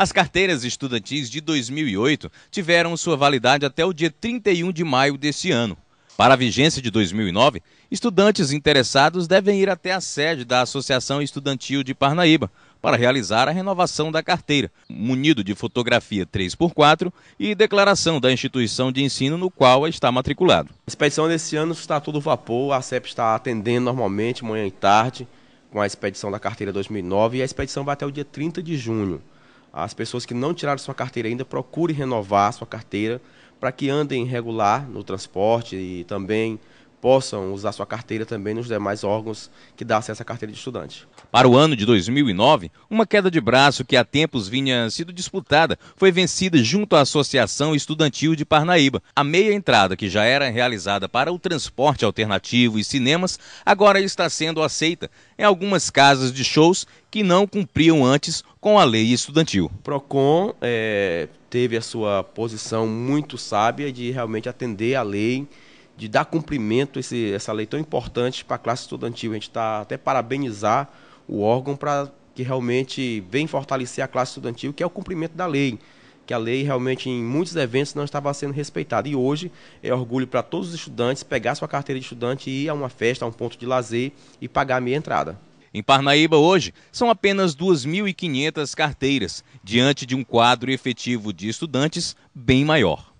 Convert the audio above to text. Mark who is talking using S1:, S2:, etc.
S1: As carteiras estudantis de 2008 tiveram sua validade até o dia 31 de maio deste ano. Para a vigência de 2009, estudantes interessados devem ir até a sede da Associação Estudantil de Parnaíba para realizar a renovação da carteira, munido de fotografia 3x4 e declaração da instituição de ensino no qual está matriculado. A expedição desse ano está todo vapor, a CEP está atendendo normalmente manhã
S2: e tarde com a expedição da carteira 2009 e a expedição vai até o dia 30 de junho. As pessoas que não tiraram sua carteira ainda, procure renovar sua carteira para que andem regular no transporte e também possam usar sua carteira também nos demais órgãos
S1: que dá acesso à carteira de estudante. Para o ano de 2009, uma queda de braço que há tempos vinha sido disputada foi vencida junto à Associação Estudantil de Parnaíba. A meia entrada que já era realizada para o transporte alternativo e cinemas agora está sendo aceita em algumas casas de shows que não cumpriam antes com a lei estudantil.
S2: O PROCON é, teve a sua posição muito sábia de realmente atender à lei de dar cumprimento a esse, essa lei tão importante para a classe estudantil. A gente está até parabenizar o órgão para que realmente vem fortalecer a classe estudantil, que é o cumprimento da lei que a lei realmente em muitos eventos não estava sendo respeitada. E hoje é orgulho para todos os estudantes pegar sua carteira de estudante e ir a uma festa, a um ponto de lazer e
S1: pagar a meia entrada. Em Parnaíba, hoje, são apenas 2.500 carteiras, diante de um quadro efetivo de estudantes bem maior.